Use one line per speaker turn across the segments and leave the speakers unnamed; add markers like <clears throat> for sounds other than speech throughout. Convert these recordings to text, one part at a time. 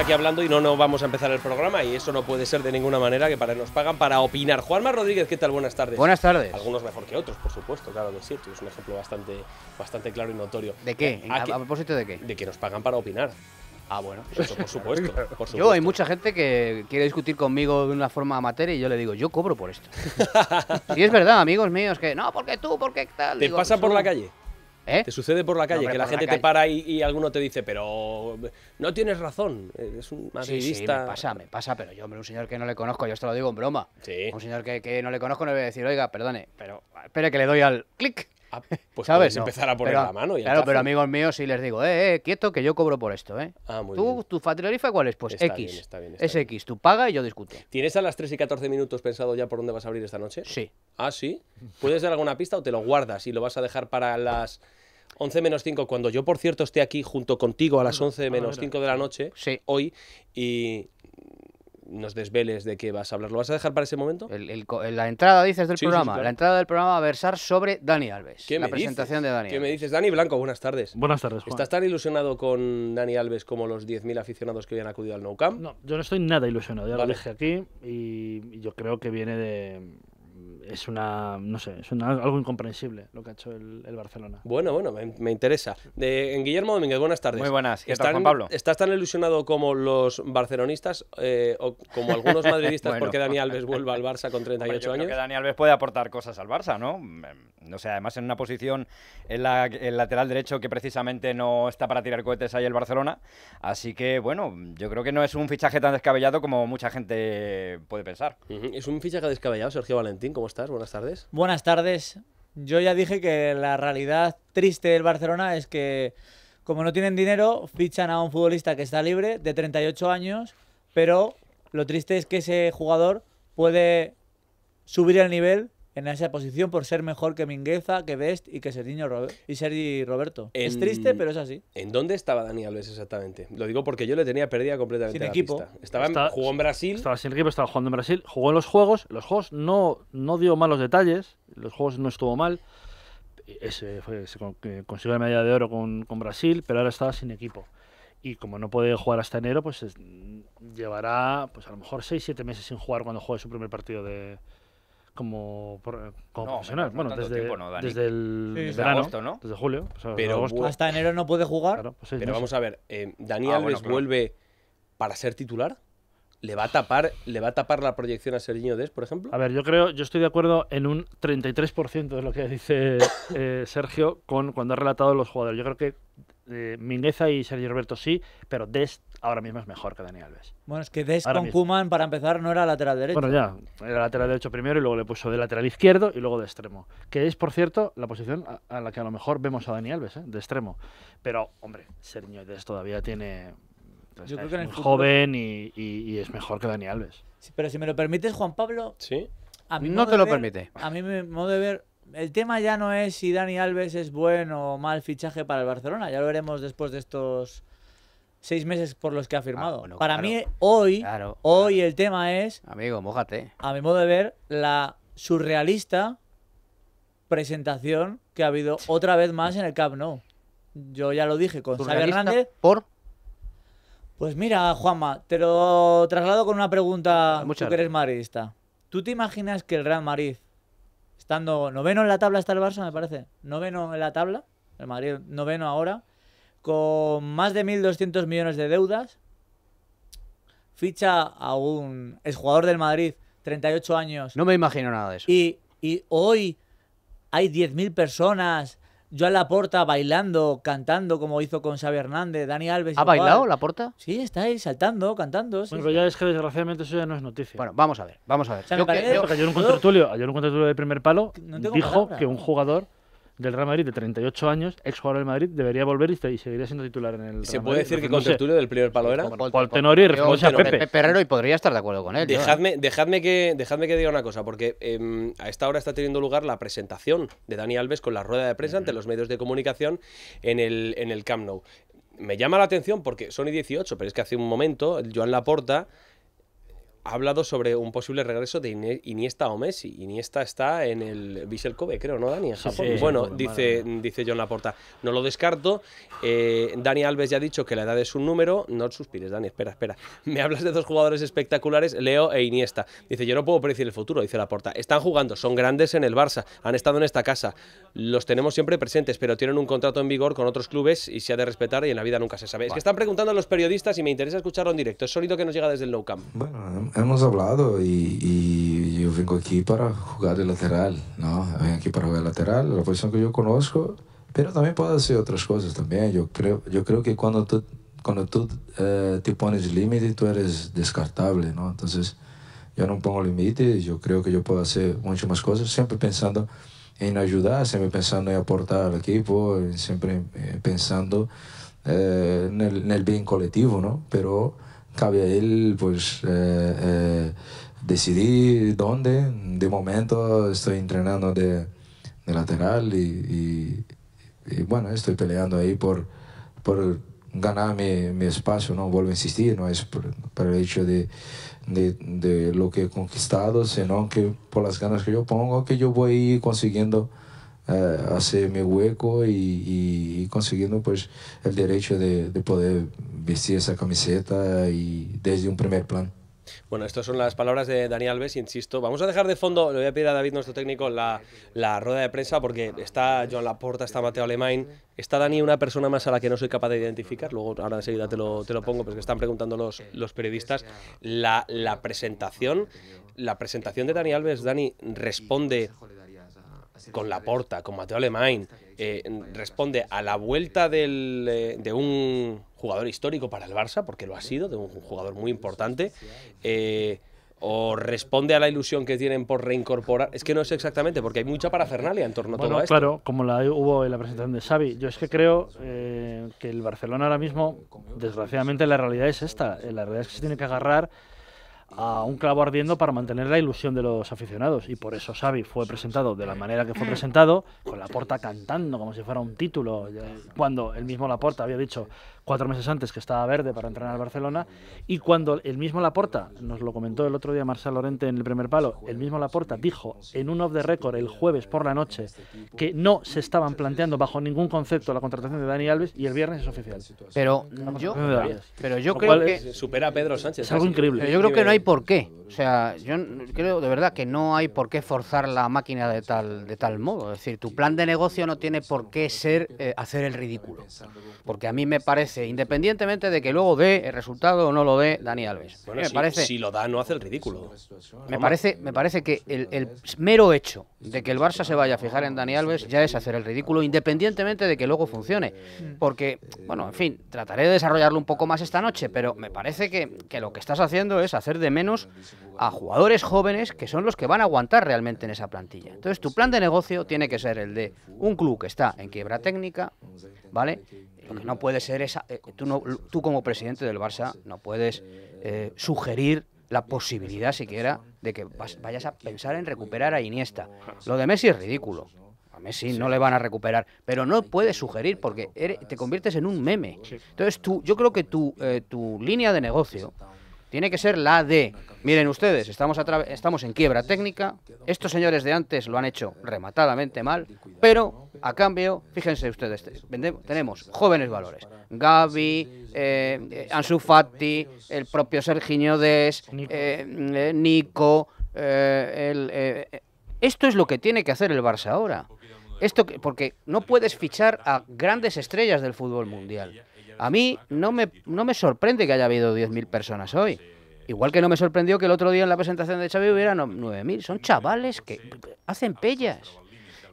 aquí hablando y no no vamos a empezar el programa y eso no puede ser de ninguna manera que para nos pagan para opinar. Juanma Rodríguez, ¿qué tal? Buenas tardes. Buenas tardes. Algunos mejor que otros, por supuesto, claro que sí. Es un ejemplo bastante, bastante claro y notorio. ¿De eh, qué? ¿A, propósito de qué? De que nos pagan para opinar. Ah, bueno, por <laughs> supuesto, Yo, hay mucha
gente que quiere discutir conmigo de una forma amateur y yo le digo, yo cobro por esto. <laughs> y es verdad, amigos míos, que no, porque tú, porque tal. ¿Te pasa por la
calle? ¿Eh? Te sucede por la calle, que la gente te para y, alguno te dice, pero no tienes razón, es un madridista. Sí, me pasa,
me pasa, pero yo, hombre, un señor que no le conozco, yo esto lo digo en broma.
Sí. Un señor que,
que, no le conozco no le voy a decir, oiga, perdone, pero espere que le doy al clic
Ah, pues ¿Sabes? empezar a
poner la mano. Y claro, pero amigos míos sí les digo, eh, eh, quieto, que yo cobro por esto, ¿eh? Ah, muy ¿Tú, ¿Tu tarifa
cuál es? Pues está X. Bien, está bien, es X, tú pagas y yo discuto. ¿Tienes a las 3 y 14 minutos pensado ya por dónde vas a abrir esta noche? Sí. Ah, sí. ¿Puedes dar alguna pista o te lo guardas y lo vas a dejar para las 11 menos 5? Cuando yo, por cierto, esté aquí junto contigo a las 11 menos 5 de la noche, sí. hoy, y nos desveles de qué vas a hablar. ¿Lo vas a dejar para ese momento? la
entrada, dices, del programa. La entrada del programa va a versar sobre Dani Alves. la presentación de Dani. ¿Qué me
dices? Dani Blanco, buenas tardes. Buenas tardes, Juan. ¿Estás tan ilusionado con Dani Alves como los 10.000 aficionados que habían acudido al Nou Camp? No,
yo no estoy nada ilusionado. Ya lo dejé aquí y yo creo que viene de es una, no sé, es algo incomprensible lo que ha hecho el, Barcelona.
Bueno, bueno, me, interesa. en Guillermo Domínguez, buenas tardes. Muy buenas. ¿Qué Juan Pablo? ¿Estás tan ilusionado como los barcelonistas eh, o como algunos <laughs> madridistas porque Dani Alves vuelva al Barça con 38 Hombre,
yo años? Creo que Dani Alves puede aportar cosas al Barça, ¿no? No mm, sé, además en una posición en la, el lateral derecho que precisamente no está para tirar cohetes ahí el Barcelona. Así que, bueno, yo creo que no es un fichaje tan descabellado como mucha gente puede pensar. Es un fichaje descabellado, Sergio
Valentín, como Buenas tardes.
Buenas tardes. Yo ya dije que la realidad triste del Barcelona es que, como no tienen dinero, fichan a un futbolista que está libre, de 38 años, pero lo triste es que ese jugador puede subir el nivel en esa posición por ser mejor que Mingueza, que Best y que Sergio y Sergi Roberto.
Es triste, pero es así. ¿En dónde estaba Dani Alves exactamente? Lo digo porque yo le tenía perdida completamente. Sin equipo. Estaba en,
Brasil. Estaba sin equipo, estaba jugando en Brasil. Jugó en los juegos. Los juegos no, no dio malos detalles. Los juegos no estuvo mal. Ese fue, consiguió la medalla de oro con, Brasil, pero ahora estaba sin equipo y como no puede jugar hasta enero, pues llevará pues a lo mejor 6-7 meses sin jugar cuando juegue su primer partido de, como, profesional. Bueno, desde, desde el verano, ¿no? Desde julio.
pero hasta enero no puede jugar. Pues pero vamos a
ver, ¿Daniel eh, Dani ah, Alves vuelve para ser titular. ¿Le va a tapar, le va a tapar la proyección a Serginho Des, por ejemplo?
A ver, yo creo,
yo estoy de acuerdo en un 33% de lo que dice eh, Sergio con cuando ha relatado los jugadores. Yo creo que eh, Mingueza y Sergio Roberto sí, pero Des ahora mismo es mejor que Dani Alves.
Bueno, es que Des con Kuman, para empezar, no era lateral derecho. Bueno, ya,
era lateral derecho primero y luego le puso de lateral izquierdo y luego de extremo. Que es, por cierto, la posición a, la que a lo mejor vemos a Dani Alves, ¿eh? de extremo. Pero, hombre, Sergio Des todavía tiene es Yo joven y, es mejor que Dani Alves.
pero si me lo permites, Juan Pablo. Sí. no te lo permite. A mí me modo de ver. El tema ya no es si Dani Alves es bueno o mal fichaje para el Barcelona. Ya lo veremos después de estos seis meses por los que ha ah, firmado. para mí, hoy, hoy el tema es. Amigo, mójate. A mi modo de ver, la surrealista presentación que ha habido otra vez más en el Camp Nou. Yo ya lo dije con Xavi Hernández. Pues mira, Juanma, te lo traslado con una pregunta. Ah, tú que eres madridista. ¿Tú te imaginas que el Real Madrid, estando noveno en la tabla, está el Barça, me parece? Noveno en la tabla, el Madrid noveno ahora, con más de 1.200 millones de deudas, ficha a un jugador del Madrid, 38 años. No me imagino nada de eso. Y, y hoy hay 10.000 personas yo a la porta bailando, cantando, como hizo con Xavi Hernández, Dani Alves. ¿Ha bailado la
porta? Sí, está ahí
saltando, cantando. Bueno, Bueno,
ya es que desgraciadamente eso ya no es noticia. Bueno, vamos a ver, vamos a ver. yo, que, ayer un contratulio de primer palo dijo que un jugador del Real Madrid de 38 años, ex jugador del Madrid, debería volver y, seguiría siendo titular en el Real ¿Se puede decir que con con tertulio
del primer palo era? Paul Tenorio y Pepe. Perrero y podría estar de acuerdo con él. Dejadme, dejadme, que, dejadme que diga una cosa, porque em, a esta hora está teniendo lugar la presentación de Dani Alves con la rueda de prensa ante los medios de comunicación en el, en el Camp Nou. Me llama la atención porque son y 18, pero es que hace un momento Joan Laporta ha hablado sobre un posible regreso de Iniesta o Messi. Iniesta está en el Vissel Kobe, creo, ¿no, Dani? bueno, dice, dice John Laporta, no lo descarto. Eh, Dani Alves ya ha dicho que la edad es un número. No suspires, Dani, espera, espera. Me hablas de dos jugadores espectaculares, Leo e Iniesta. Dice, yo no puedo predecir el futuro, dice Laporta. Están jugando, son grandes en el Barça, han estado en esta casa. Los tenemos siempre presentes, pero tienen un contrato en vigor con otros clubes y se ha de respetar y en la vida nunca se sabe. Es que están preguntando a los periodistas y me interesa escucharlo en directo. Es sonido que nos llega desde el Nou Camp.
Bueno, hemos hablado y, yo vengo aquí para jugar de lateral, ¿no? Vengo aquí para jugar de lateral, la posición que yo conozco, pero también puedo hacer otras cosas también. Yo creo, yo creo que cuando tú, cuando tú eh, te pones límite, tú eres descartable, ¿no? Entonces, yo no pongo límite, yo creo que yo puedo hacer muchas más cosas, siempre pensando en ayudar, siempre pensando en aportar al equipo, siempre eh, pensando eh, en, el, en el bien colectivo, ¿no? Pero cabe a él pues decidí eh, eh, decidir dónde. De momento estoy entrenando de, lateral y, bueno, estoy peleando ahí por, por ganar mi, espacio, no vuelvo a insistir, no es por, el hecho de, de, lo que he conquistado, sino que por las ganas que yo pongo, que yo voy consiguiendo eh, hacer mi hueco y, y, consiguiendo pues el derecho de, de poder vestir esa camiseta y desde un primer plan.
Bueno, estas son las palabras de Dani Alves, insisto. Vamos a dejar de fondo, le voy a pedir a David, nuestro técnico, la, la rueda de prensa, porque está Joan Laporta, está Mateo Alemán, está Dani, una persona más a la que no soy capaz de identificar, luego ahora enseguida te lo, te lo pongo, porque están preguntando los, los periodistas. La, la, presentación, la presentación de Dani Alves, Dani, responde con Laporta, con Mateo Alemán, eh, responde a la vuelta de un jugador histórico para el Barça, porque lo ha sido, de un jugador muy importante, eh, o responde a la ilusión que tienen por reincorporar. Es que no sé exactamente, porque hay mucha parafernalia en torno a todo esto. Claro,
como la hubo en la presentación de Xavi, yo es que creo eh, que el Barcelona ahora mismo, desgraciadamente, la realidad es esta. La realidad es que se tiene que agarrar a un clavo ardiendo para mantener la ilusión de los aficionados. Y por eso Xavi fue presentado de la manera que fue presentado, con la cantando como si fuera un título, cuando el mismo Laporta había dicho cuatro meses antes que estaba verde para entrenar al Barcelona, y cuando el mismo Laporta, nos lo comentó el otro día Marcel Lorente en el primer palo, el mismo Laporta dijo en un off the record el jueves por la noche que no se estaban planteando bajo ningún concepto la contratación de Dani Alves y el viernes es oficial. Pero yo, pero yo creo que...
Supera a Pedro Sánchez. Es algo increíble. yo creo que no hay
por qué. O sea, yo creo de verdad que no hay por qué forzar la máquina de tal, de tal modo. Es decir, tu plan de negocio no tiene por qué ser eh, hacer el ridículo. Porque a mí me parece, independientemente de que luego dé el resultado o no lo dé Dani Alves. me si, parece, si
lo da, no hace el ridículo. Me parece,
me parece que el, el mero hecho de que el Barça se vaya a fijar en Dani Alves ya es hacer el ridículo, independientemente de que luego funcione. Mm. Porque, bueno, en fin, trataré de desarrollarlo un poco más esta noche, pero me parece que, que lo que estás haciendo es hacer de menos a jugadores jóvenes que son los que van a aguantar realmente en esa plantilla. Entonces, tu plan de negocio tiene que ser el de un club que está en quiebra técnica, ¿vale? Porque no puede ser esa. Eh, tú, tú, como presidente del Barça, no puedes eh, sugerir la posibilidad siquiera de que vayas a pensar en recuperar a Iniesta. Lo de Messi es ridículo. A Messi no le van a recuperar, pero no puedes sugerir porque te conviertes en un meme. Entonces, tú, yo creo que tu, eh, tu línea de negocio tiene que ser la de. Miren ustedes, estamos, estamos en quiebra técnica, estos señores de antes lo han hecho rematadamente mal, pero a cambio, fíjense ustedes, tenemos jóvenes valores. Gaby, eh, Ansu Fati, el propio Sergio Des, Nico, eh, mm, eh, eh, esto es lo que tiene que hacer el Barça ahora. Esto porque no puedes fichar a grandes estrellas del fútbol mundial. A mí no me, no me sorprende que haya habido 10.000 personas hoy. Igual que no me sorprendió que el otro día en la presentación de Xavi hubiera 9.000. Son chavales que hacen pellas.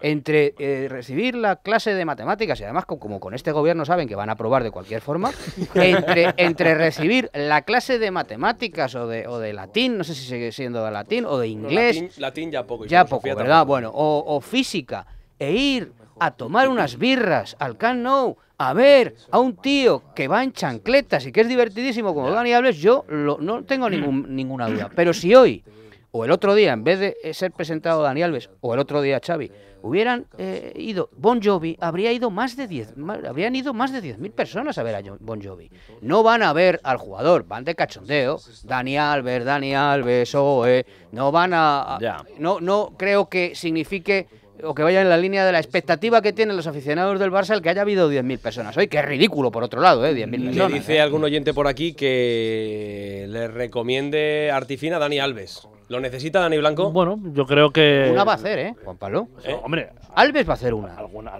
Entre eh, recibir la clase de matemáticas y además, como con este gobierno saben que van a aprobar de cualquier forma, <laughs> entre, recibir la clase de matemáticas o de, o de latín, no sé si sigue siendo de latín, o de inglés.
latín, ya poco. Ya poco, ¿verdad?
Bueno, o, o física e ir a tomar unas birras al Can Nou, a ver a un tío que va en chancletas y que es divertidísimo como Dani Alves, yo no tengo mm. ninguna duda. Pero si hoy o el otro día, en vez de eh, ser presentado Dani Alves, o el otro día Xavi, hubieran eh, ido Bon Jovi, habría ido más de diez habrían ido más de 10.000 personas a ver a Bon Jovi. No van a ver al jugador, van de cachondeo, Dani Alves, Dani Alves, OE. no van a, no no creo que signifique o que vaya en la línea de la expectativa que tienen los aficionados del Barça el que haya habido 10.000 personas hoy, qué ridículo por otro lado, ¿eh? 10.000 personas.
dice algún oyente por aquí que le recomiende Artifina a Dani Alves. ¿Lo necesita Dani Blanco? Bueno,
yo creo que. Una va a hacer, ¿eh?
Juan Pablo. ¿Eh? Hombre.
Alves va a hacer una.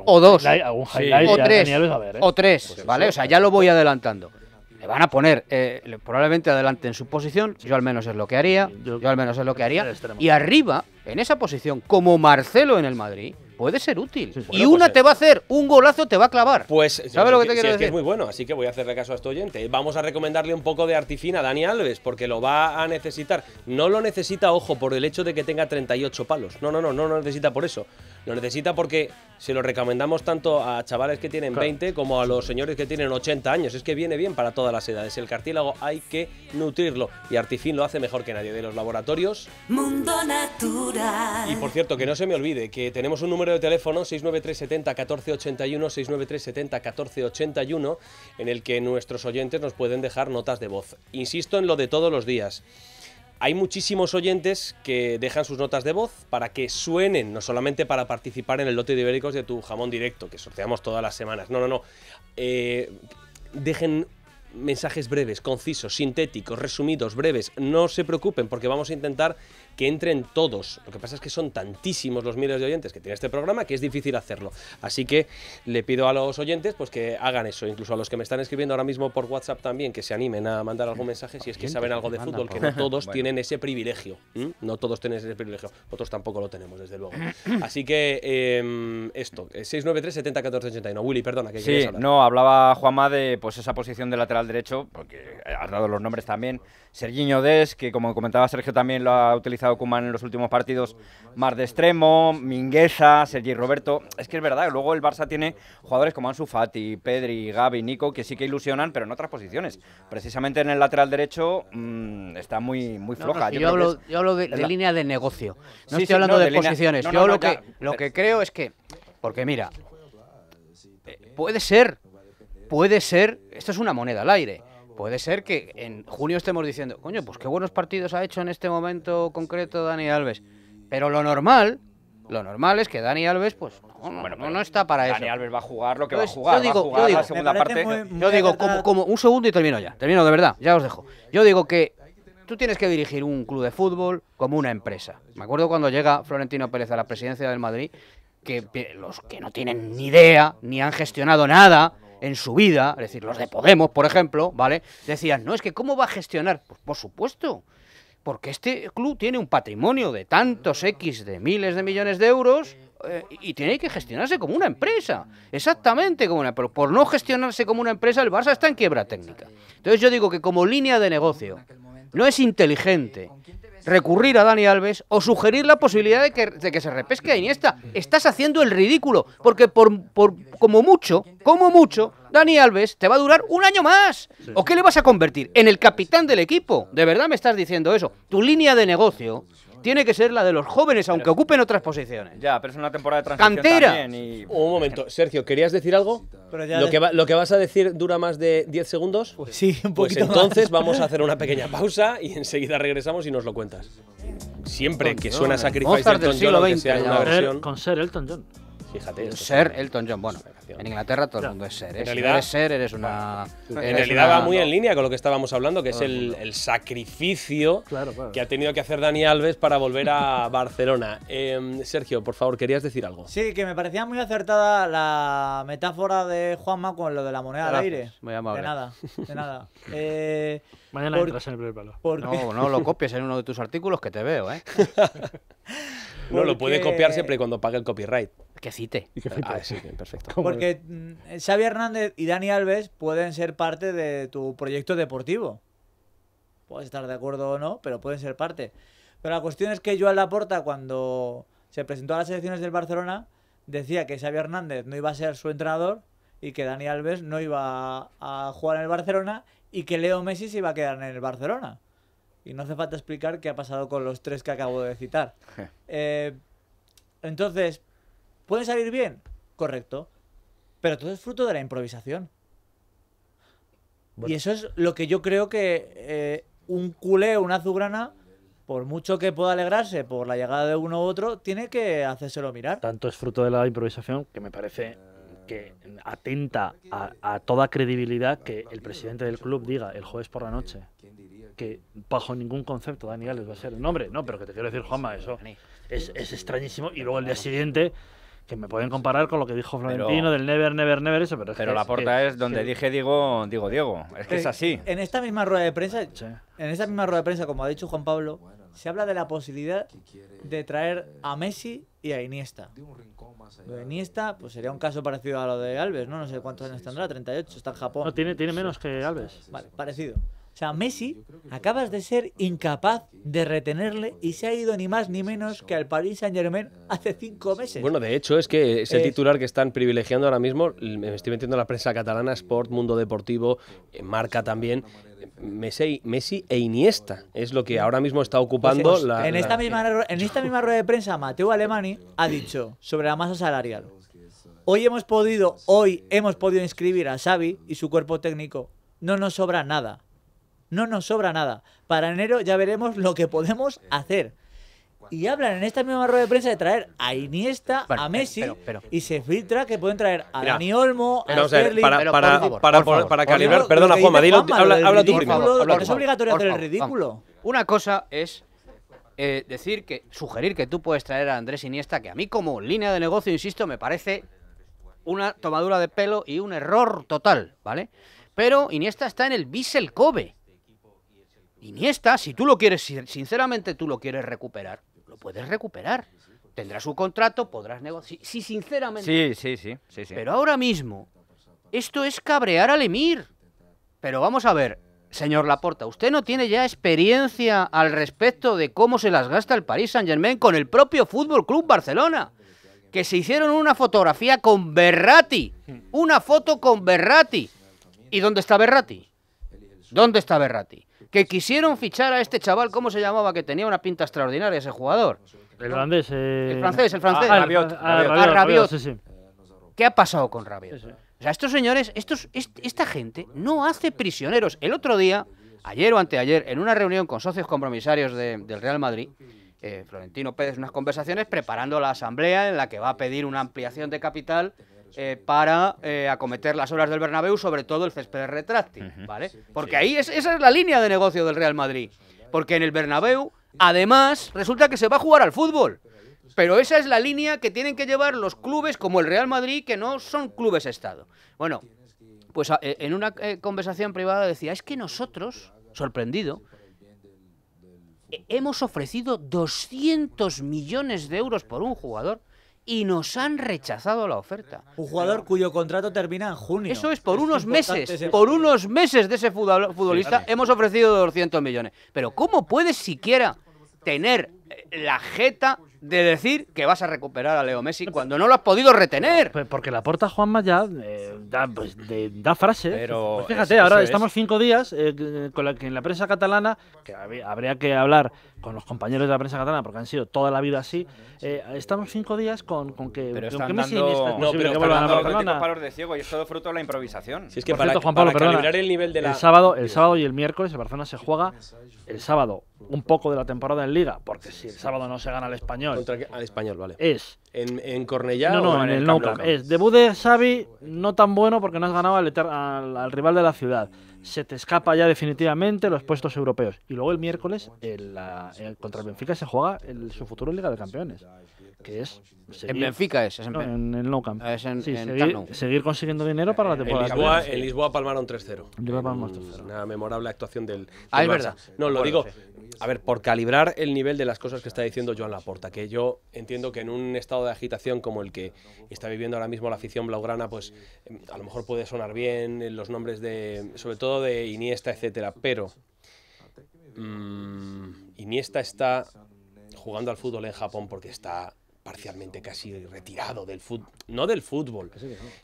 o dos. ¿eh? O
tres. O tres, pues ¿vale? O sea, ya lo
voy adelantando le van a poner eh, probablemente adelante en su posición, yo al menos es lo que haría, yo, al menos es lo que haría, y arriba en esa
posición, como Marcelo en el Madrid, puede ser útil. y pues una eh. te va
a hacer, un golazo te va a clavar.
Pues, lo que te quiero decir? Es, que es muy bueno, así que voy a hacerle caso a este oyente. Vamos a recomendarle un poco de artifina a Dani Alves, porque lo va a necesitar. No lo necesita, ojo, por el hecho de que tenga 38 palos. No, no, no, no lo necesita por eso. Lo necesita porque se lo recomendamos tanto a chavales que tienen 20 como a los señores que tienen 80 años. Es que viene bien para todas las edades. El cartílago hay que nutrirlo y Artifin lo hace mejor que nadie de los laboratorios.
Mundo Y por
cierto, que no se me olvide que tenemos un número de teléfono 69370 1481 69370 1481 en el que nuestros oyentes nos pueden dejar notas de voz. Insisto en lo de todos los días. Hay muchísimos oyentes que dejan sus notas de voz para que suenen, no solamente para participar en el lote de ibéricos de tu jamón directo, que sorteamos todas las semanas. No, no, no. Eh, dejen mensajes breves, concisos, sintéticos, resumidos, breves. No se preocupen porque vamos a intentar que entren todos. Lo que pasa es que son tantísimos los miles de oyentes que tiene este programa que es difícil hacerlo. Así que le pido a los oyentes pues que hagan eso, incluso a los que me están escribiendo ahora mismo por WhatsApp también, que se animen a mandar algún mensaje si es que saben algo de fútbol, que no todos tienen ese privilegio. No todos tienen ese privilegio. otros tampoco lo tenemos, desde luego. <clears throat> Así que em, esto, 693 70 14 Willy, perdona, que sí,
No, hablaba Juanma de pues esa posición de lateral derecho, porque has dado los nombres también. Sergiño Des, que como comentaba Sergio también lo ha utilizado utilizado en los últimos partidos más de extremo, Mingueza, Sergi Roberto. Es que es verdad, luego el Barça tiene jugadores como Ansu Fati, Pedri, Gavi Nico, que sí que ilusionan, pero en otras posiciones. Precisamente en el lateral derecho
mm, está muy, muy floja. yo, hablo, de, línea de negocio, no estoy hablando de, posiciones. yo lo, que, lo que creo es que, porque mira, eh, puede ser, puede ser, esto es una moneda al aire puede ser que en junio estemos diciendo, coño, pues qué buenos partidos ha hecho en este momento concreto Dani Alves. Pero lo normal, lo normal es que Dani Alves, pues no, está para eso. Dani Alves va a jugar lo que va a jugar. Yo digo, va parte. yo digo, como, un segundo y termino ya. Termino de verdad, ya os dejo. Yo digo que tú tienes que dirigir un club de fútbol como una empresa. Me acuerdo cuando llega Florentino Pérez a la presidencia del Madrid, que los que no tienen ni idea, ni han gestionado nada, en su vida, es decir, los de Podemos, por ejemplo, ¿vale? Decían, no, es que ¿cómo va a gestionar? Pues por supuesto, porque este club tiene un patrimonio de tantos X de miles de millones de euros eh, y tiene que gestionarse como una empresa, exactamente como una, pero por no gestionarse como una empresa el Barça está en quiebra técnica. Entonces yo digo que como línea de negocio no es inteligente recurrir a Dani Alves o sugerir la posibilidad de que, se repesque a Iniesta. Estás haciendo el ridículo, porque por, como mucho, como mucho, Dani Alves te va a durar un año más. ¿O qué le vas a convertir? En el capitán del equipo. ¿De verdad me estás diciendo eso? Tu línea de negocio tiene que ser la de los jóvenes, aunque ocupen
otras posiciones. Ya, pero es una temporada de transición También Un momento, Sergio, ¿querías decir algo? lo, que vas a decir dura más de 10 segundos. Pues, sí, un pues poquito Pues entonces vamos a hacer una pequeña pausa y enseguida regresamos y nos lo cuentas. Siempre que suena Sacrifice Elton John, aunque sea versión... Con ser Elton John. Fíjate. Ser
Elton John. Bueno, en Inglaterra todo el
mundo es ser. En ¿eh? realidad, ser, eres una. En realidad va muy en
línea con lo que estábamos hablando, que es el, sacrificio que ha tenido que hacer Dani Alves para volver a <laughs> Barcelona. Em, Sergio, por favor, querías decir algo.
Sí, que me parecía muy acertada la metáfora de Juanma con lo de la moneda al aire. De nada, de nada. <laughs> Eh, Mañana entras en el primer palo.
No, no lo <laughs>
copies en uno de tus artículos que te veo, ¿eh? no, lo
puede copiar siempre cuando pague el copyright. Que cite. Ah, perfecto. <laughs> Porque mm,
Xavi Hernández y Dani Alves pueden ser parte de tu proyecto deportivo. Puedes estar de acuerdo o no, pero pueden ser parte. Pero la cuestión es que Joan Laporta, cuando se presentó a las elecciones del Barcelona, decía que Xavi Hernández no iba a ser su entrenador y que Dani Alves no iba a jugar en el Barcelona y que Leo Messi se iba a quedar en el Barcelona. Y no hace falta explicar qué ha pasado con los tres que acabo de citar. <laughs> Eh, entonces, ¿Pueden salir bien? Correcto. Pero todo es fruto de la improvisación. Y eso es lo que yo creo que eh, un culé o una azugrana, por mucho que pueda alegrarse por la llegada de uno u otro, tiene que hacérselo mirar.
Tanto es fruto de la improvisación que me parece que
atenta
a, toda credibilidad que el presidente del club diga el jueves por la noche que bajo ningún concepto Daniel les va a ser el nombre. No, pero que te quiero decir, Juanma, eso es, es extrañísimo. Y luego el día siguiente que me pueden comparar con lo que dijo Florentino del Never, Never, Never, eso, pero la puerta es,
donde dije digo, digo Diego, es que es eh, así.
En esta misma rueda de prensa, en esta misma rueda de prensa, como ha dicho Juan Pablo, se habla de la posibilidad de traer a Messi y a Iniesta. De Iniesta, pues sería un caso parecido a lo de Alves, ¿no? No sé cuántos años tendrá, 38, está en Japón. No, tiene, tiene menos que Alves. Vale, parecido. O sea, Messi acabas de ser incapaz de retenerle y se ha ido ni más ni menos que al Paris Saint Germain hace ah, cinco meses. Bueno,
de hecho es que ese el titular que están privilegiando ahora mismo, me estoy metiendo en la prensa catalana, Sport, Mundo Deportivo, eh, Marca también, Messi, Messi, e Iniesta es lo que ahora mismo está ocupando pues, la, en, esta
misma, en esta misma rueda de prensa, Mateo Alemani ha dicho sobre la masa salarial. Hoy hemos podido, hoy hemos podido inscribir a Xavi y su cuerpo técnico. No nos sobra nada no nos sobra nada. Para enero ya veremos lo que podemos hacer. Y hablan en esta misma rueda de prensa de traer a Iniesta, a Messi, y se filtra que pueden traer a Dani Olmo, a Para, para, calibrar, perdona Foma, dilo, habla, tú primero. es obligatorio hacer
el
ridículo. Una cosa es eh, decir que, sugerir que tú puedes traer a Andrés Iniesta, que a mí como línea de negocio, insisto, me parece una tomadura de pelo y un error total, ¿vale? Pero Iniesta está en el Bissell Kobe. Iniesta, si tú lo quieres, sinceramente tú lo quieres recuperar, lo puedes recuperar. Tendrás su contrato, podrás negociar. Sí, sinceramente.
Sí, sí, sí, Pero ahora mismo,
esto es cabrear al Emir. Pero vamos a ver, señor Laporta, ¿usted no tiene ya experiencia al respecto de cómo se las gasta el París Saint-Germain con el propio Fútbol Club Barcelona? Que se hicieron una fotografía con Berratti, Una foto con Berratti. ¿Y dónde está Berrati? ¿Dónde está Berrati? Que quisieron fichar a este chaval, ¿cómo se llamaba? Que tenía una pinta extraordinaria ese jugador. El holandés. Eh, el francés, el francés. Rabiot. ¿Qué ha pasado con Rabiot? o sea, estos señores, estos, esta gente no hace prisioneros. El otro día, ayer o anteayer, en una reunión con socios compromisarios del Real Madrid, eh, Florentino Pérez, unas conversaciones preparando la asamblea en la que va a pedir una ampliación de capital eh, para eh, acometer las obras del Bernabéu, sobre todo el césped retráctil, ¿vale? Porque ahí es, esa es la línea de negocio del Real Madrid. Porque en el Bernabéu, además, resulta que se va a jugar al fútbol. Pero esa es la línea que tienen que llevar los clubes como el Real Madrid, que no son clubes Estado. Bueno, pues eh, en una conversación privada decía, es que nosotros, sorprendido, hemos ofrecido 200 millones de euros por un jugador y nos han rechazado la oferta. Un jugador
cuyo contrato termina en junio. Eso es por unos meses. Por unos meses de ese futbolista hemos ofrecido 200
millones. Pero ¿cómo puedes siquiera tener eh, la jeta de decir
que vas a recuperar a Leo Messi cuando no lo has podido retener. Pues porque la porta Juan ya eh, pues, da, frase. Pero pues fíjate, ahora estamos cinco días eh, con la que en la prensa catalana, que habría que hablar con los compañeros de la prensa catalana, porque han sido toda la vida así, eh, estamos cinco días con, con que... Pero están dando... no, pero que están dando
palos de ciego y es todo fruto de la improvisación. Si es que Por para, cierto, Juan Pablo, para el nivel de la... El sábado, el
sábado y el miércoles el Barcelona se juega el sábado un poco de la temporada en Liga, porque si el sábado no se gana al Español... Contra al Español, vale. Es... ¿En, en Cornellá No, no, o en, el, Nou Camp. Es debut de Xavi, no tan bueno porque no has ganado al, al, al rival de la ciudad se te escapa ya definitivamente los puestos europeos. Y luego el miércoles, el, la, contra el Benfica, se juega el, su futuro en Liga de Campeones,
que es... en Benfica es, en, el Nou
Camp. Ah, seguir, consiguiendo dinero para la temporada. En
Lisboa, palmaron 3-0. Una memorable actuación del... ah, es verdad. No, lo digo... A ver, por calibrar el nivel de las cosas que está diciendo Joan Laporta, que yo entiendo que en un estado de agitación como el que está viviendo ahora mismo la afición blaugrana, pues em, a lo mejor puede sonar bien los nombres de, sobre todo de Iniesta, etcétera, pero mm, Iniesta está jugando al fútbol en Japón porque está parcialmente casi retirado del fútbol, no del fútbol,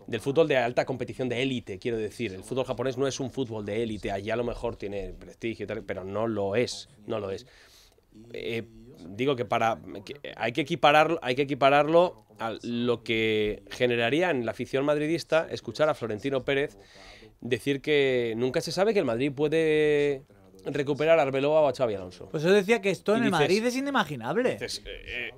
del fútbol de alta competición de élite, quiero decir, el fútbol japonés no es un fútbol de élite, allá a lo mejor tiene prestigio y tal, pero no lo es, no lo es. Eh, digo que para hay que equipararlo, hay que equipararlo a lo que generaría en la afición madridista escuchar a Florentino Pérez decir que nunca se sabe que el Madrid puede recuperar a Arbeloa o a Xavi Alonso. Pues yo decía que esto en el Madrid es inimaginable. Eh, eh,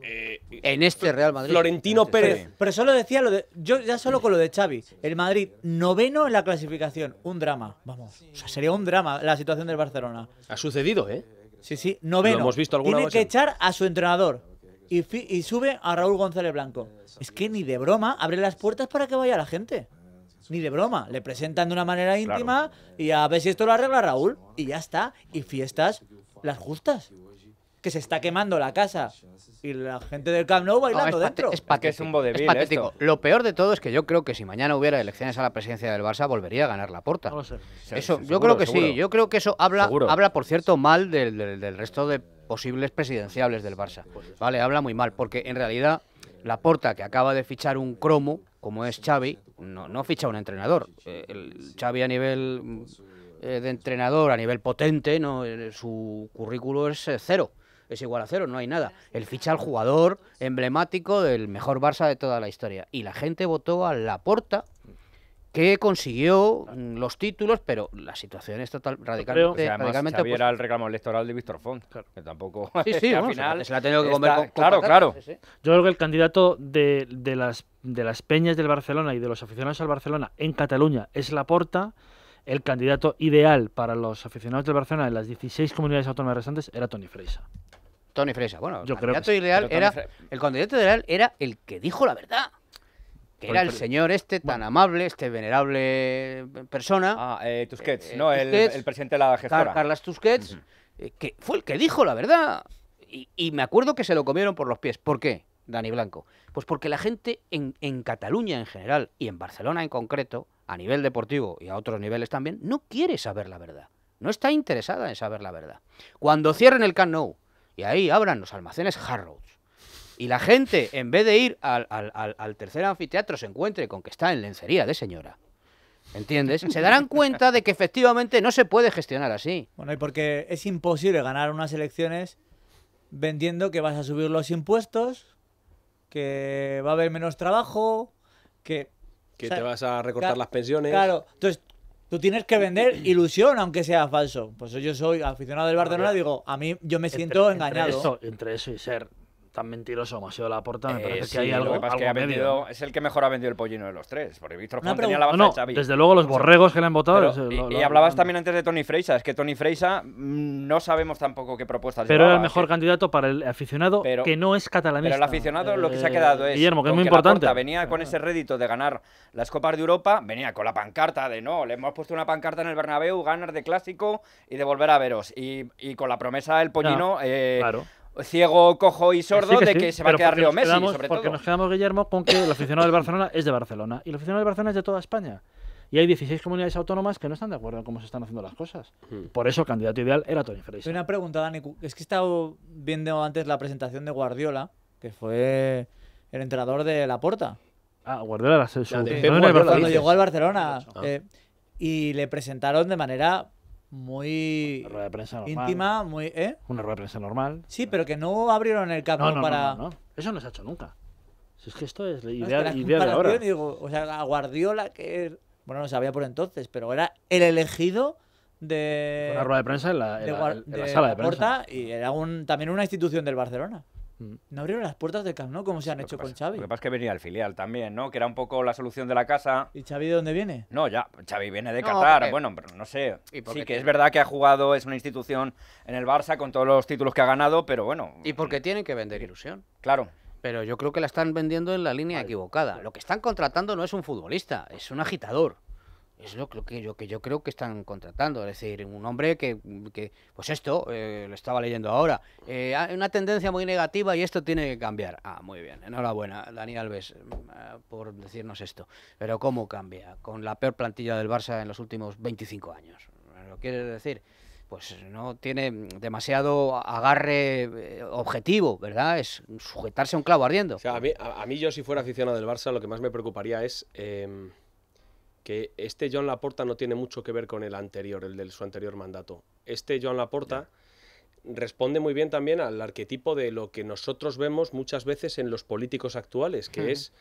eh, en este Real Madrid. Florentino este Pérez.
Pero, solo decía lo de. Yo ya solo con lo de Xavi. El Madrid noveno en la clasificación. Un drama. Vamos. O sea, sería un drama la situación del Barcelona. Ha sucedido, ¿eh? Sí, sí. Noveno. Tiene que echar a su entrenador. Y, y sube a Raúl González Blanco. Es que ni de broma abre las puertas para que vaya la gente ni de broma. Le presentan de una manera íntima y a ver si esto lo arregla Raúl. Y ya está. Y fiestas las justas. Que se está quemando la casa y la gente del Camp Nou bailando dentro. Es,
Lo peor de todo es que yo creo que si mañana hubiera elecciones a la presidencia del Barça, volvería a ganar la porta. Eso, yo creo que sí. Yo creo que eso habla, habla por cierto, mal del, resto de posibles presidenciables del Barça. Pues vale, habla muy mal, porque en realidad la porta que acaba de fichar un cromo como es Xavi, no, no ficha un entrenador. Eh, el Xavi a nivel mm, eh, de entrenador, a nivel potente, no, eh, su currículo es cero. Es igual a cero, no hay nada. Él ficha al jugador emblemático del mejor Barça de toda la historia. Y la gente votó a la Laporta que consiguió mm, los títulos, pero la situación es total, eh, radicalmente. Creo. Además, era el
reclamo electoral de Víctor Font, que tampoco. Sí, <laughs> al final se la ha tenido que comer. con, claro, claro. Yo
creo que el candidato de, las, de las peñas del Barcelona y de los aficionados al Barcelona en Cataluña es Laporta. El candidato ideal para los aficionados del Barcelona en las 16 comunidades autónomas restantes era Tony Freisa.
Tony Freixa, bueno, Yo creo era, el candidato ideal era el que dijo la verdad. Que era el señor este tan amable, este venerable persona. Ah, eh, Tusquets, eh, ¿no? el, presidente de la gestora. Carlos Tusquets, eh, que fue el que dijo la verdad. Y, me acuerdo que se lo comieron por los pies. ¿Por qué, Dani Blanco? Pues porque la gente en, en Cataluña en general y en Barcelona en concreto, a nivel deportivo y a otros niveles también, no quiere saber la verdad. No está interesada en saber la verdad. Cuando cierren el Camp y ahí abran los almacenes Harrods, y la gente, en vez de ir al, tercer anfiteatro, se encuentre con que está en lencería de señora. ¿Entiendes?
Se darán <laughs> cuenta de que efectivamente no se puede gestionar así. Bueno, y porque es imposible ganar unas elecciones vendiendo que vas a subir los impuestos, que va a haber menos trabajo, que... Que te vas a recortar las pensiones. Claro, entonces tú tienes que vender ilusión, aunque sea falso. Pues yo soy aficionado del Barcelona, digo, a mí yo me siento engañado. eso,
entre eso y ser tan mentiroso la Laporta, me eh, parece que hay algo, que,
Es el que mejor ha vendido el pollino de los tres, la Desde luego los borregos
que le han votado. y, hablabas
también antes de Tony Freisa, es que Tony Freisa mm, no sabemos tampoco qué propuestas Pero era el mejor
candidato para el aficionado que no es catalanista. Pero el aficionado lo que se ha eh, quedado es Guillermo, que es muy importante.
venía con ese rédito de ganar las Copas de Europa, venía con la pancarta de no, le hemos puesto una pancarta en el Bernabéu, ganar de clásico y de volver a veros y, con la promesa del pollino eh, ciego, cojo y eh, sordo de que se va a quedar Leo Messi, Porque nos
quedamos, Guillermo, con que el aficionado del Barcelona es de Barcelona y el aficionado del Barcelona es de toda España. Y hay 16 comunidades autónomas que no están de acuerdo en cómo se están haciendo las cosas. Hmm. Por eso candidato ideal era Tony Tengo
Una pregunta, Dani. Es que he estado viendo antes la presentación de Guardiola, que fue el entrenador de La Porta.
Ah, Guardiola era su... Cuando llegó al
Barcelona. Eh, y le presentaron de manera muy íntima, muy... ¿eh?
Una rueda de prensa normal.
Sí, pero que no abrieron el para. no, no, para... No, Eso no se ha hecho nunca. Si es que esto es la idea, de ahora. la Guardiola, que bueno, no sabía por entonces, pero era el elegido de... rueda de prensa en la, sala de prensa. y era un, también una institución del Barcelona. No mm. abrieron las puertas de Camp ¿no? como se han hecho con Xavi. Lo que pasa es que venía el filial también, ¿no? Que era un poco la solución de la casa. ¿Y Xavi de dónde viene? No,
ya, Xavi viene de Catar Qatar. Bueno, pero no sé. Sí, que es verdad que ha jugado, es una institución en
el Barça con todos los títulos que ha ganado, pero bueno. Y porque tiene que vender ilusión. Claro. Pero yo creo que la están vendiendo en la línea equivocada. Lo que están contratando no es un futbolista, es un agitador es lo, que, lo que yo creo que están contratando. Es decir, un hombre que, pues esto, eh, lo estaba leyendo ahora, eh, una tendencia muy negativa y esto tiene que cambiar. Ah, muy bien, enhorabuena, Dani Alves, mm, ah, por decirnos esto. Pero ¿cómo cambia? Con la peor plantilla del Barça en los últimos 25 años. ¿Lo quiere decir? pues no tiene demasiado agarre eh, objetivo, ¿verdad? Es sujetarse a un clavo ardiendo.
a, mí, yo si fuera aficionado del Barça, lo que más me preocuparía es em, que este John Laporta no tiene mucho que ver con el anterior, el de su anterior mandato. Este John Laporta responde muy bien también al arquetipo de lo que nosotros vemos muchas veces en los políticos actuales, que es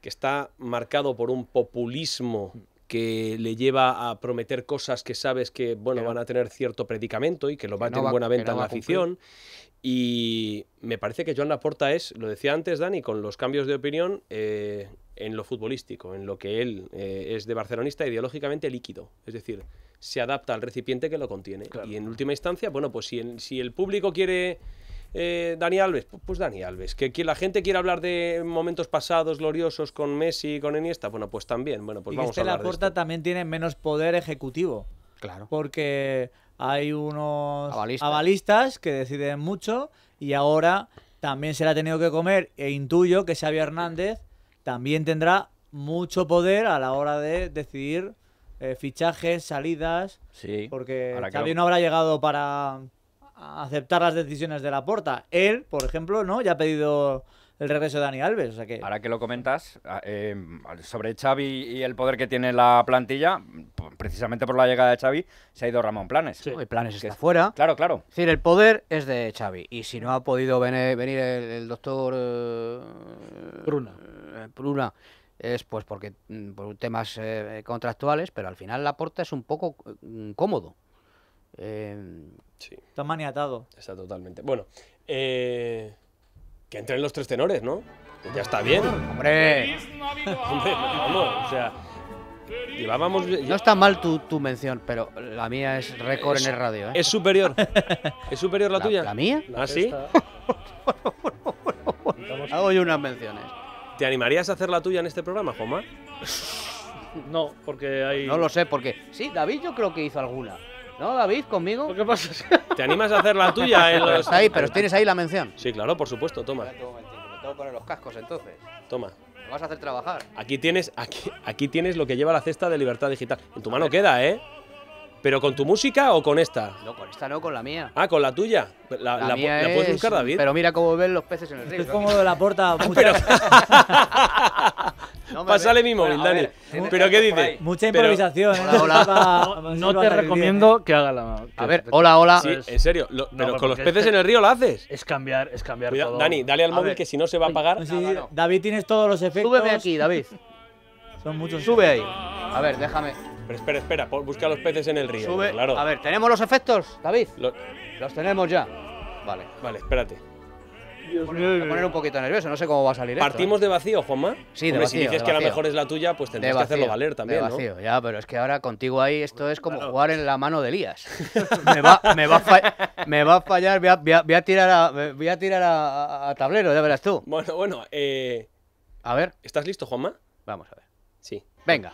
que está marcado por un populismo que le lleva a prometer cosas que sabes que bueno van a tener cierto predicamento y que lo va a tener buena venta en la afición. Y me parece que Joan Laporta es, lo decía antes Dani, con los cambios de opinión, eh, en lo futbolístico, en lo que él eh, es de barcelonista ideológicamente líquido, es decir, se adapta al recipiente que lo contiene. Y en última instancia, bueno, pues si, el público quiere eh, Dani Alves, pues Dani Alves. Que, la gente quiere hablar de momentos pasados gloriosos con Messi, y con Iniesta, bueno, pues también. Bueno, pues vamos este a hablar este
también tiene menos poder ejecutivo. Claro. Porque hay unos avalistas que deciden mucho y ahora también se ha tenido que comer e intuyo que Xavi Hernández también tendrá mucho poder a la hora de decidir eh, fichajes, salidas. Sí. Porque Xavi no habrá llegado para aceptar las decisiones de la porta. Él, por ejemplo, no, ya ha pedido el regreso de
Dani Alves. Ahora que lo comentas, ah, eh, sobre Xavi y el poder que tiene la plantilla, pues, precisamente por la llegada de Xavi, se ha ido Ramón Planes. Sí. Planes está fuera. Claro, claro.
Es decir, el poder es de Xavi. Y si no ha podido venir, el, doctor... Eh, Bruna. Eh, por es pues porque mm, por temas eh, contractuales, pero al final la porta es un poco mm, cómodo. Em, está
maniatado. Está totalmente. Bueno, eh, que entren los tres tenores, ¿no? Ya está bien. ¡Hombre! o No
está mal tu, mención, pero la mía es récord en el radio. Es superior. <laughs>
¿Es superior la, tuya? ¿La mía? ¿Ah, sí? <laughs> Hago yo unas menciones. ¿Te animarías a hacer la tuya en este programa, Joma? <laughs> No, porque hay. No lo sé, porque. Sí, David yo creo que hizo alguna. ¿No, David, conmigo? ¿Qué pasa? ¿Te animas a hacer la tuya en los... ahí, pero tienes ahí la mención. Sí, claro, por supuesto, toma. Me tengo que
poner
los cascos entonces. Toma. Me vas a hacer trabajar.
Aquí tienes, aquí, aquí tienes lo que lleva la cesta de libertad digital. En tu mano queda, ¿eh? ¿Pero con tu música o con esta? No, con esta no, con la mía. Ah, con la tuya. La, puedes buscar, David. Pero mira cómo ven los peces en el río. Es
como de la porta. Ah,
pero... <laughs> Pásale mi móvil, Dani. ¿Pero qué dice? Mucha improvisación. ¿eh? Hola, hola. no, te recomiendo ¿eh? que haga la. A ver, hola, hola. Sí, en serio.
pero con los peces en el río lo haces. Es cambiar, es cambiar Dani, dale al móvil que si no se va a apagar.
David, tienes todos los efectos. Súbeme aquí, David. Son muchos. Sube ahí.
A ver, déjame. Pero espera, espera, busca los peces en el río. A ver, ¿tenemos los efectos, David? Los... tenemos ya. Vale. Vale, espérate.
me voy a poner un poquito nervioso, no sé cómo va a salir. Partimos
esto, eh. de vacío, Juanma. Sí, de vacío. Si dices que la mejor es la tuya, pues tendrás que hacerlo valer también. De vacío, ya,
pero es que ahora contigo ahí esto es como jugar en la mano de Elías. <laughs> me, va, a fallar, voy a, tirar, a, a, tirar a, tablero, ya verás tú.
Bueno, bueno, eh... a ver. ¿Estás listo, Juanma? Vamos a ver. Sí. Venga.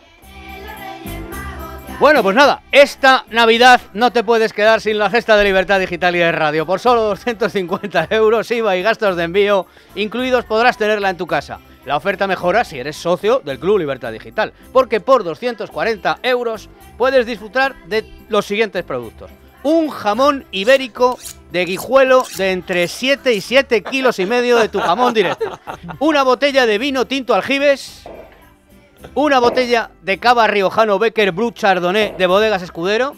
Bueno, pues nada, esta Navidad no te puedes quedar sin la cesta de libertad digital y de radio. Por solo 250 euros, IVA y gastos de envío incluidos podrás tenerla en tu casa. La oferta mejora si eres socio del Club Libertad Digital, porque por 240 euros puedes disfrutar de los siguientes productos. Un jamón ibérico de guijuelo de entre 7 y 7 kilos y medio de tu jamón directo. Una botella de vino tinto aljibes una botella de cava riojano Becker Blue Chardonnay de bodegas Escudero.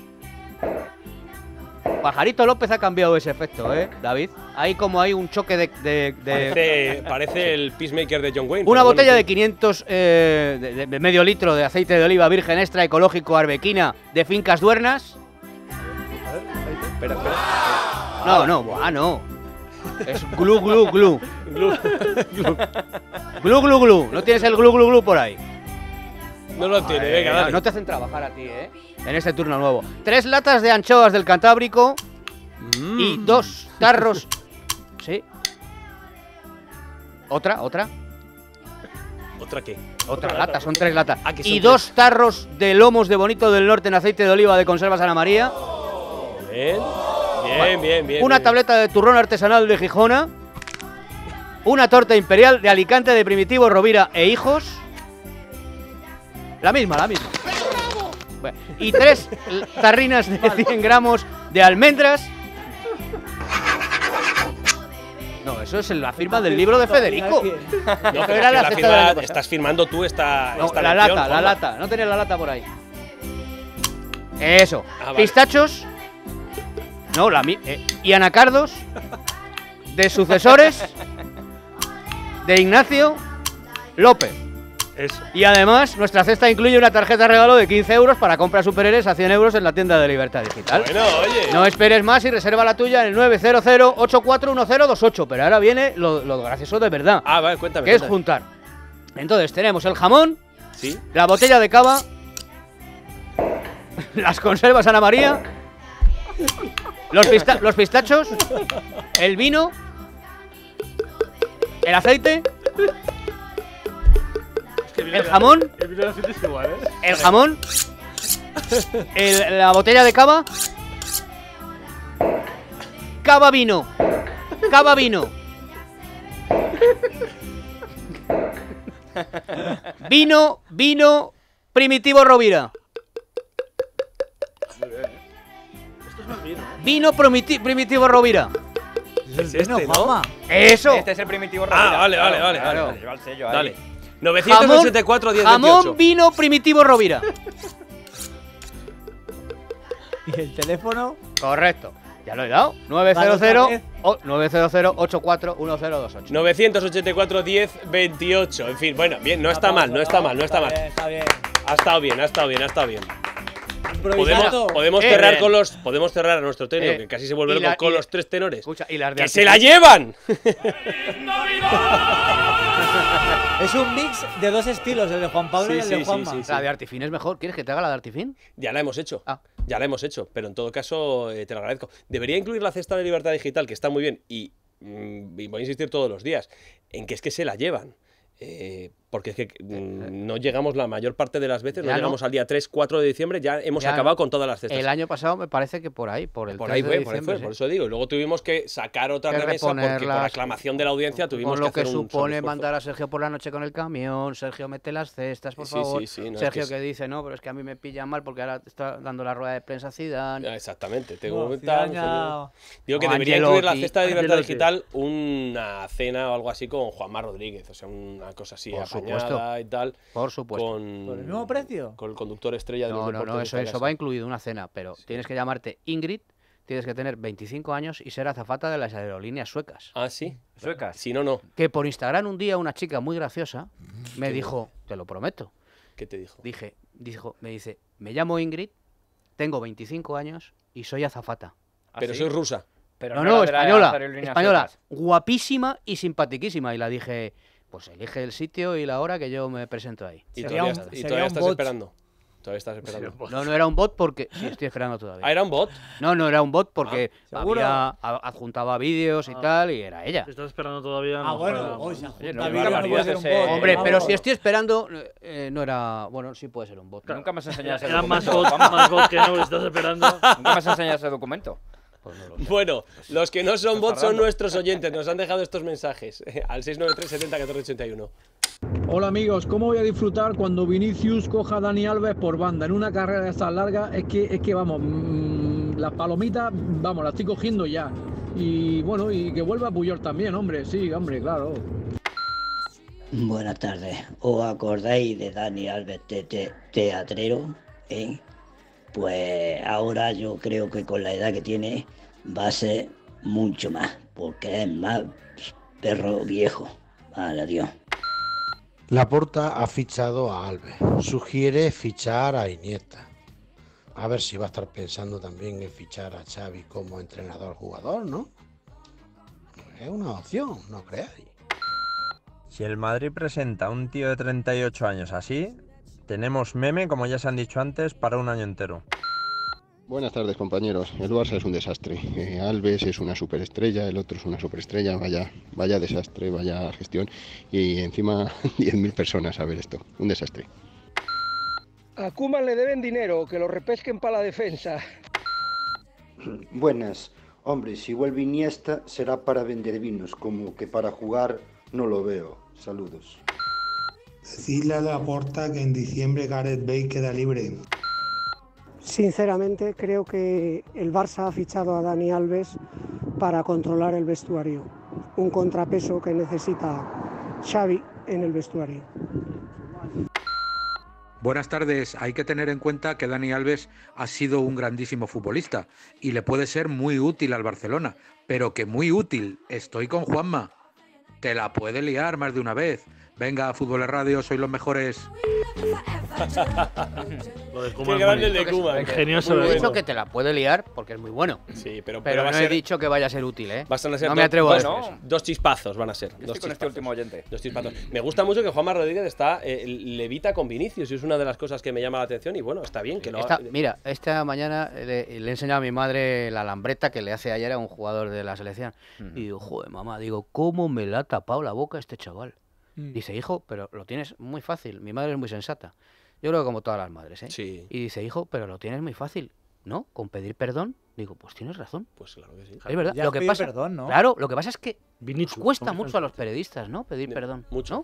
Pajarito López ha cambiado ese efecto, ¿eh, David? Ahí como hay un choque de... Parece,
el Peacemaker de John Wayne. Una botella de
500, eh, de, medio litro de aceite de oliva virgen extra ecológico arbequina de Fincas Duernas. espera, espera. No, no, ah no.
Es
glu, glu, glu.
glu, glu, glu. ¿No tienes el glu, glu, glu por ahí?
No lo tiene, venga, dale. No te hacen
trabajar a ti, ¿eh? En este turno nuevo. Tres latas de anchoas del Cantábrico mm. y dos tarros. <laughs> sí. Otra, otra.
¿Otra qué? Otra, lata, son tres latas. Ah, y dos
tarros de lomos de Bonito del Norte en aceite de oliva de conserva Ana María.
bien, bien, bien, Una
tableta de turrón artesanal de Gijona. Una torta imperial de Alicante de Primitivo, Rovira e Hijos. La misma, la misma. y tres tarrinas de 100 gramos de almendras.
No, eso es la firma del libro de Federico.
estás firmando tú
esta, la lata, la
lata. No tenés la lata por ahí. Eso. Ah, Pistachos. No, la eh, y anacardos de sucesores <laughs> de Ignacio López. Y además, nuestra cesta incluye una tarjeta de regalo de 15 euros para compras superhéroes a 100 euros en la tienda de Libertad Digital. Bueno, No esperes más y reserva la tuya en el 900-841028. Pero ahora viene lo, gracioso de verdad. Ah, vale, cuéntame. Que es juntar. Entonces, tenemos el jamón, ¿Sí? la botella de cava, las conservas Ana María, los pistachos, el vino, el aceite ¿eh? El jamón. El jamón. la botella de cava. Cava vino. Cava vino. Vino, vino, primitivo Rovira. ¿eh? Vino ¿eh? primitivo Rovira. Es este, este ¿no? Eso.
Este es el primitivo Rovira. Ah, vale, vale, vale. vale, vale. Dale. 984 1028 Jamón
vino primitivo Rovira. <laughs> y el teléfono. Correcto. Ya lo he dado. 900 900-84-1028.
984-10-28. En fin, bueno, bien, no está, mal, no está mal, no está mal. está bien. Ha estado bien, ha estado bien, ha estado bien.
Podemos, eh, cerrar eh. con los.
Podemos cerrar a nuestro tenor, eh, que casi se vuelve con los tres tenores. ¡Que se la llevan! <laughs>
Es un mix de dos estilos, el de Juan Pablo y el de Juanma. la de
Artifin es mejor. ¿Quieres que te haga la de Artifin? Ya la hemos hecho. Ah. Ya la hemos hecho, pero en todo caso te lo agradezco. Debería incluir la cesta de libertad digital, que está muy bien, y, mm, voy a insistir todos los días, en que es que se la llevan. Porque es que eh, eh. Mm, no llegamos la mayor parte de las veces, no llegamos al día 3, 4 de diciembre, ya hemos acabado con todas las cestas. El
año pasado me parece que por ahí, por el por 3 ahí fue, por, ahí por
eso digo. luego tuvimos que sacar otra que remesa porque por aclamación de la audiencia tuvimos lo que, supone mandar
a Sergio por la noche con el camión, Sergio mete las cestas, por favor. Sergio que, dice, no, pero es que a mí me pilla mal porque ahora está dando la rueda de prensa Zidane. Ah, exactamente, tengo no, Digo que debería incluir la cesta de libertad digital
una cena o algo así con Juanma Rodríguez, o sea, una cosa así por supuesto. Con, el precio? Con el conductor estrella de eso, eso va
incluido una cena, pero tienes que llamarte Ingrid, tienes que tener 25 años y ser azafata de las aerolíneas suecas.
Ah, sí. Suecas. Si no, no.
Que por Instagram un día una chica muy graciosa me dijo, te lo prometo. ¿Qué te dijo? Dije,
dijo, me dice,
me llamo Ingrid, tengo 25 años y soy azafata. ¿Ah, pero soy rusa. Pero no, no, española. Española, guapísima y simpatiquísima. Y la dije, pues elige el sitio y la hora que yo me presento ahí. Y todavía, estás esperando.
Todavía estás esperando.
No, no era un bot porque. Sí, estoy esperando todavía. ¿Ah, era un bot? No, no era un bot porque ah, había, adjuntaba vídeos y ah. tal y era ella. Estás
esperando todavía. Ah, no, ah, bueno, hoy
Hombre, ¿eh? pero si estoy esperando, eh, no era. Bueno, sí puede ser un bot. Nunca me has enseñado ese
documento. Era más bot, más bot que no, estás esperando. Nunca me has enseñado ese documento bueno, pues, los que no pues, son bots son nuestros oyentes. Nos han dejado estos mensajes eh, al 693 70
Hola amigos, ¿cómo voy a disfrutar cuando Vinicius coja a Dani Alves por banda? En una carrera de estas largas es que, es que vamos, la mm, las palomitas, vamos, las estoy cogiendo ya.
Y bueno, y que vuelva Puyol también, hombre, sí, hombre, claro.
Buenas tardes,
¿os acordáis de Dani Alves Teatrero? ¿Eh? pues ahora yo creo que con la edad que tiene va a ser mucho más, porque es más perro viejo. Vale, adiós.
Laporta ha fichado a Alves. Sugiere fichar a Iniesta.
A ver si va a estar pensando también en fichar a Xavi como entrenador-jugador, ¿no? Es una opción, no creáis. Si el
Madrid presenta a un tío de 38 años así, tenemos meme, como ya se han dicho antes, para un año entero.
Buenas tardes compañeros, el Barça es un desastre, eh, Alves es una superestrella, el otro es una superestrella, vaya, vaya desastre, vaya gestión y encima 10.000 <laughs> personas a ver esto, un desastre.
A Kuma le deben dinero, que lo repesquen para la defensa. <clears throat> Buenas, hombre, si
vuelve Iniesta será para vender vinos, como que para jugar no lo veo. Saludos.
Decirle le aporta que en diciembre Gareth Bale queda libre.
Sinceramente creo que el Barça ha fichado a Dani Alves
para controlar el vestuario, un contrapeso que necesita Xavi en el vestuario.
Buenas tardes. Hay que tener en cuenta que Dani Alves ha sido un grandísimo futbolista y le puede ser muy útil al Barcelona, pero que muy útil, estoy con Juanma, te la puede liar más de una vez. Venga, Fútbol Radio, soy los mejores.
<laughs> Lo de
Qué de Cuba. Ingenioso. He ¿eh? dicho que te la
puede liar porque es muy bueno. Sí, pero,
pero, no he dicho que
vaya a ser útil, ¿eh? no me atrevo a decir Dos chispazos van a ser. dos con este último oyente. Dos chispazos. Me gusta mucho que Juanma Rodríguez está eh, levita con Vinicius y es una de las cosas que me llama la atención y bueno, está bien que no…
Mira, esta mañana le, he enseñado a mi madre la lambreta que le hace ayer a un jugador de la selección. Y digo, joder, mamá, digo, ¿cómo me la ha tapado la boca este chaval? Mm. Dice, hijo, pero lo tienes muy fácil. Mi madre es muy sensata. Yo creo que como todas las madres, ¿eh? Y dice, hijo, pero lo tienes muy fácil. ¿No? Con pedir perdón. Digo, pues tienes razón.
Pues claro que sí. Es verdad. lo que pasa, Claro,
lo que pasa es que nos cuesta mucho a los periodistas, ¿no? Pedir perdón. Mucho.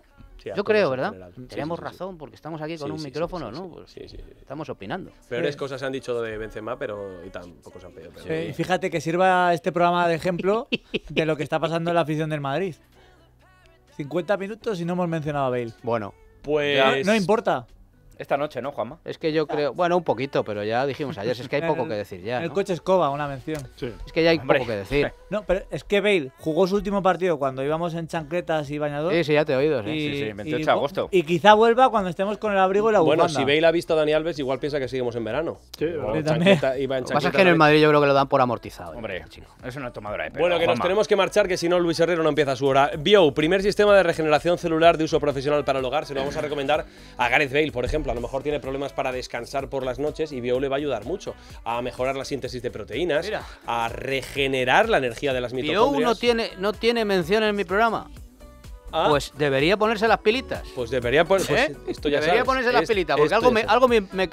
Yo creo, ¿verdad? Tenemos razón porque estamos aquí con un micrófono, ¿no? Pues estamos opinando. Peores cosas se han dicho de Benzema, pero tampoco se han pedido perdón. fíjate que
sirva este programa de ejemplo de lo que está pasando en la afición del Madrid. 50 minutos y no hemos mencionado a Bale. Bueno, pues. No, no importa. Esta noche, ¿no, Juanma? Es que yo creo. Bueno, un
poquito, pero ya dijimos ayer. es que hay <laughs> poco que decir ya. El coche
escoba, una mención. Sí. Es que ya hay poco que decir. <laughs> No, pero es que Bale jugó su último partido cuando íbamos en chancletas y bañador. Sí, sí, ya te he oído. Sí, sí, sí 28 de agosto.
Y quizá vuelva cuando estemos con el abrigo y la bufanda. Bueno, si Bale ha visto a Dani Alves, igual piensa que seguimos en verano. Sí, bueno, en en Lo que pasa es que en el Madrid
yo creo que lo dan por amortizado. Hombre, chico. es una tomadora
de Bueno, que nos
tenemos que marchar, que si no, Luis Herrero no empieza su hora. Bio, primer sistema de regeneración celular de uso profesional para el hogar. Se lo vamos a recomendar a Gareth Bale, por ejemplo a lo mejor tiene problemas para descansar por las noches y Bio le va a ayudar mucho a mejorar la síntesis de proteínas, a regenerar la energía de las mitocondrias. Bio no
tiene, no tiene mención en mi programa.
Ah. Pues debería ponerse las pilitas. Pues debería, pues ¿Eh? debería ponerse las pilitas, porque algo, me,
algo me, me,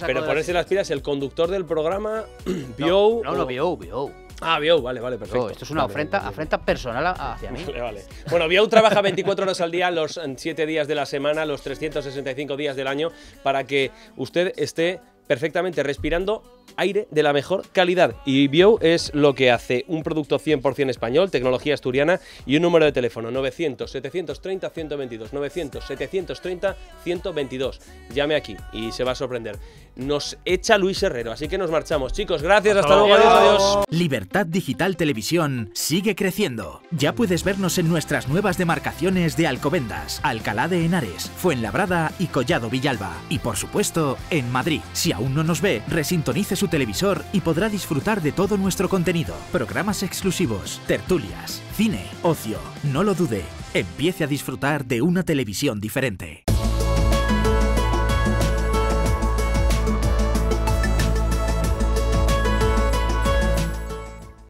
Pero ponerse las
pilas, el conductor del programa, <clears throat> Bio. No, no, Bio, Bio. Ah, Biou, vale, vale, perfecto. esto es una ofrenda,
personal hacia mí. Vale,
vale. Bueno, Biou trabaja 24 horas al día, los 7 días de la semana, los 365 días del año, para que usted esté perfectamente respirando aire de la mejor calidad. Y Bio es lo que hace un producto 100% español, tecnología asturiana y un número de teléfono 900 730 122 900 730 122. Llame aquí y se va a sorprender. Nos echa Luis Herrero, así que nos marchamos, chicos. Gracias, hasta, luego, adiós,
Libertad Digital Televisión sigue creciendo. Ya puedes vernos en nuestras nuevas demarcaciones de Alcobendas, Alcalá de Henares, Fuenlabrada y Collado Villalba y por supuesto en Madrid. Si aún no nos ve, resintonices su televisor y podrá disfrutar de todo nuestro contenido, programas exclusivos, tertulias, cine, ocio. No lo dude, empiece a disfrutar de una televisión diferente.